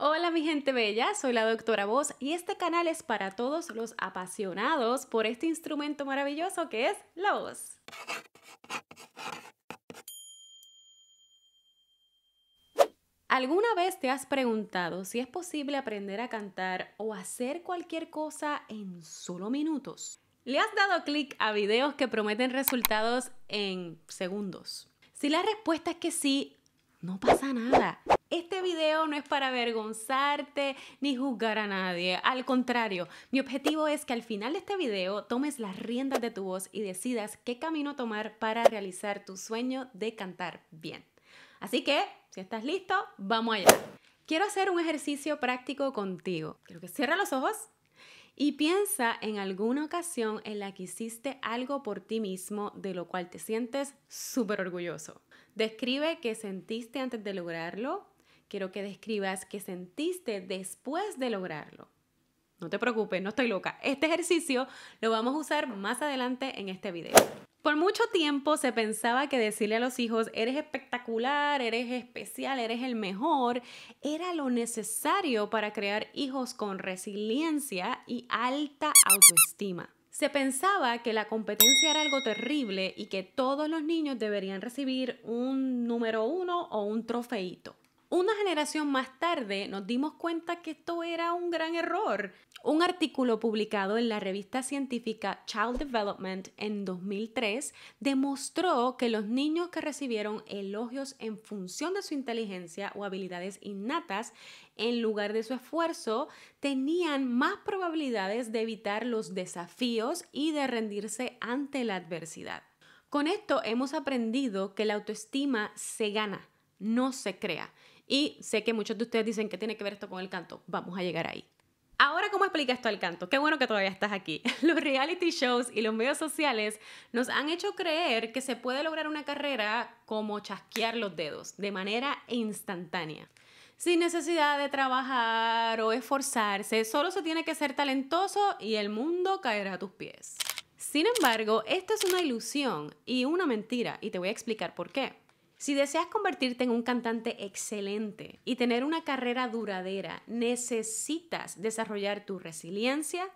Hola mi gente bella, soy la doctora Voz y este canal es para todos los apasionados por este instrumento maravilloso que es la voz. ¿Alguna vez te has preguntado si es posible aprender a cantar o hacer cualquier cosa en solo minutos? ¿Le has dado clic a videos que prometen resultados en segundos? Si la respuesta es que sí, no pasa nada. Este video no es para avergonzarte ni juzgar a nadie. Al contrario, mi objetivo es que al final de este video tomes las riendas de tu voz y decidas qué camino tomar para realizar tu sueño de cantar bien. Así que, si estás listo, vamos allá. Quiero hacer un ejercicio práctico contigo. Quiero que cierra los ojos y piensa en alguna ocasión en la que hiciste algo por ti mismo de lo cual te sientes súper orgulloso. Describe qué sentiste antes de lograrlo, quiero que describas qué sentiste después de lograrlo. No te preocupes, no estoy loca. Este ejercicio lo vamos a usar más adelante en este video. Por mucho tiempo se pensaba que decirle a los hijos, eres espectacular, eres especial, eres el mejor, era lo necesario para crear hijos con resiliencia y alta autoestima. Se pensaba que la competencia era algo terrible y que todos los niños deberían recibir un número uno o un trofeito. Una generación más tarde nos dimos cuenta que esto era un gran error. Un artículo publicado en la revista científica Child Development en 2003 demostró que los niños que recibieron elogios en función de su inteligencia o habilidades innatas en lugar de su esfuerzo tenían más probabilidades de evitar los desafíos y de rendirse ante la adversidad. Con esto hemos aprendido que la autoestima se gana, no se crea y sé que muchos de ustedes dicen que tiene que ver esto con el canto. Vamos a llegar ahí. Ahora, ¿cómo explica esto al canto? Qué bueno que todavía estás aquí. Los reality shows y los medios sociales nos han hecho creer que se puede lograr una carrera como chasquear los dedos, de manera instantánea. Sin necesidad de trabajar o esforzarse, solo se tiene que ser talentoso y el mundo caerá a tus pies. Sin embargo, esta es una ilusión y una mentira, y te voy a explicar por qué. Si deseas convertirte en un cantante excelente y tener una carrera duradera, necesitas desarrollar tu resiliencia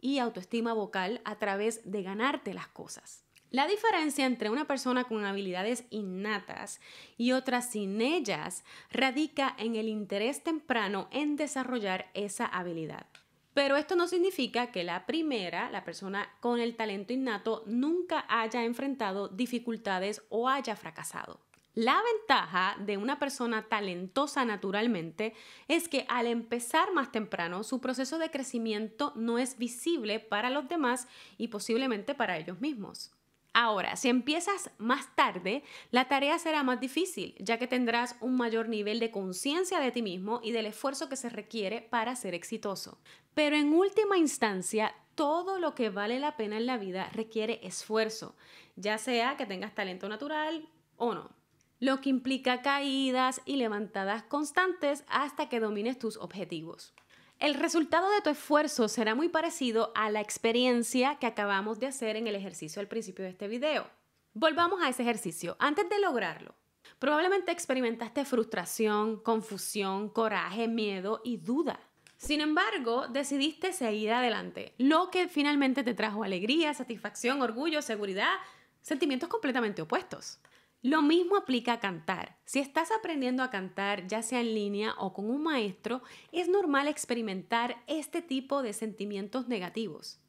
y autoestima vocal a través de ganarte las cosas. La diferencia entre una persona con habilidades innatas y otra sin ellas radica en el interés temprano en desarrollar esa habilidad. Pero esto no significa que la primera, la persona con el talento innato, nunca haya enfrentado dificultades o haya fracasado. La ventaja de una persona talentosa naturalmente es que al empezar más temprano, su proceso de crecimiento no es visible para los demás y posiblemente para ellos mismos. Ahora, si empiezas más tarde, la tarea será más difícil, ya que tendrás un mayor nivel de conciencia de ti mismo y del esfuerzo que se requiere para ser exitoso. Pero en última instancia, todo lo que vale la pena en la vida requiere esfuerzo, ya sea que tengas talento natural o no lo que implica caídas y levantadas constantes hasta que domines tus objetivos. El resultado de tu esfuerzo será muy parecido a la experiencia que acabamos de hacer en el ejercicio al principio de este video. Volvamos a ese ejercicio. Antes de lograrlo, probablemente experimentaste frustración, confusión, coraje, miedo y duda. Sin embargo, decidiste seguir adelante, lo que finalmente te trajo alegría, satisfacción, orgullo, seguridad, sentimientos completamente opuestos. Lo mismo aplica a cantar. Si estás aprendiendo a cantar, ya sea en línea o con un maestro, es normal experimentar este tipo de sentimientos negativos.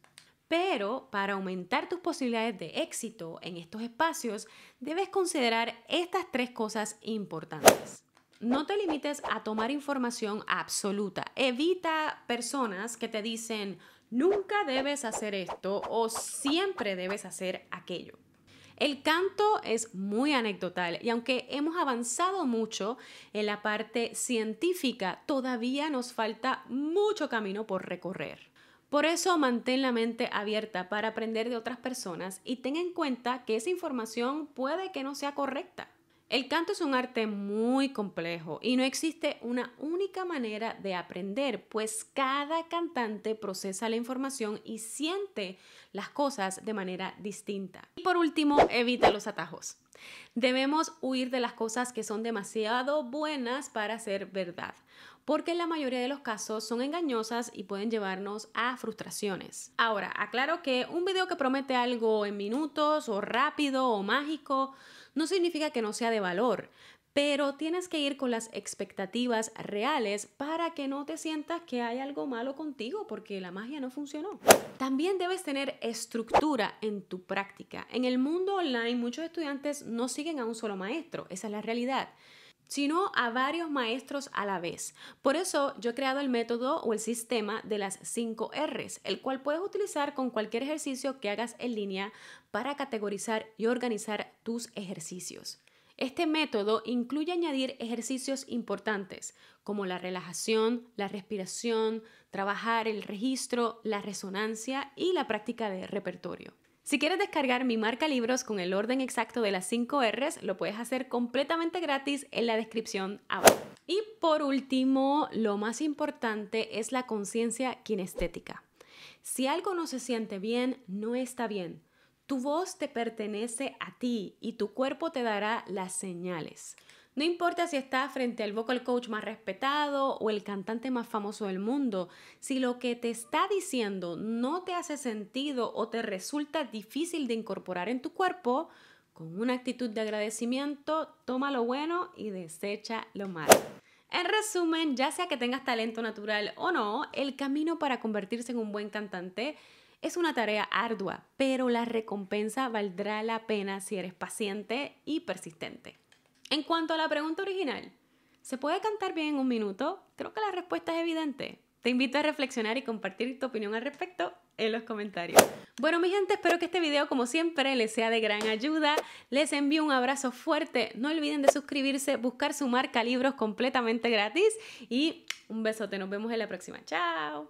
Pero para aumentar tus posibilidades de éxito en estos espacios, debes considerar estas tres cosas importantes. No te limites a tomar información absoluta. Evita personas que te dicen, nunca debes hacer esto o siempre debes hacer aquello. El canto es muy anecdotal y aunque hemos avanzado mucho en la parte científica, todavía nos falta mucho camino por recorrer. Por eso mantén la mente abierta para aprender de otras personas y ten en cuenta que esa información puede que no sea correcta. El canto es un arte muy complejo y no existe una única manera de aprender, pues cada cantante procesa la información y siente las cosas de manera distinta. Y por último, evita los atajos. Debemos huir de las cosas que son demasiado buenas para ser verdad porque en la mayoría de los casos son engañosas y pueden llevarnos a frustraciones. Ahora, aclaro que un video que promete algo en minutos o rápido o mágico no significa que no sea de valor, pero tienes que ir con las expectativas reales para que no te sientas que hay algo malo contigo porque la magia no funcionó. También debes tener estructura en tu práctica. En el mundo online muchos estudiantes no siguen a un solo maestro, esa es la realidad sino a varios maestros a la vez. Por eso yo he creado el método o el sistema de las 5 Rs, el cual puedes utilizar con cualquier ejercicio que hagas en línea para categorizar y organizar tus ejercicios. Este método incluye añadir ejercicios importantes como la relajación, la respiración, trabajar el registro, la resonancia y la práctica de repertorio. Si quieres descargar mi marca libros con el orden exacto de las 5 R's, lo puedes hacer completamente gratis en la descripción abajo. Y por último, lo más importante es la conciencia kinestética. Si algo no se siente bien, no está bien. Tu voz te pertenece a ti y tu cuerpo te dará las señales. No importa si estás frente al vocal coach más respetado o el cantante más famoso del mundo, si lo que te está diciendo no te hace sentido o te resulta difícil de incorporar en tu cuerpo, con una actitud de agradecimiento, toma lo bueno y desecha lo malo. En resumen, ya sea que tengas talento natural o no, el camino para convertirse en un buen cantante es una tarea ardua, pero la recompensa valdrá la pena si eres paciente y persistente. En cuanto a la pregunta original, ¿se puede cantar bien en un minuto? Creo que la respuesta es evidente. Te invito a reflexionar y compartir tu opinión al respecto en los comentarios. Bueno, mi gente, espero que este video, como siempre, les sea de gran ayuda. Les envío un abrazo fuerte. No olviden de suscribirse, buscar su marca libros completamente gratis. Y un besote. Nos vemos en la próxima. Chao.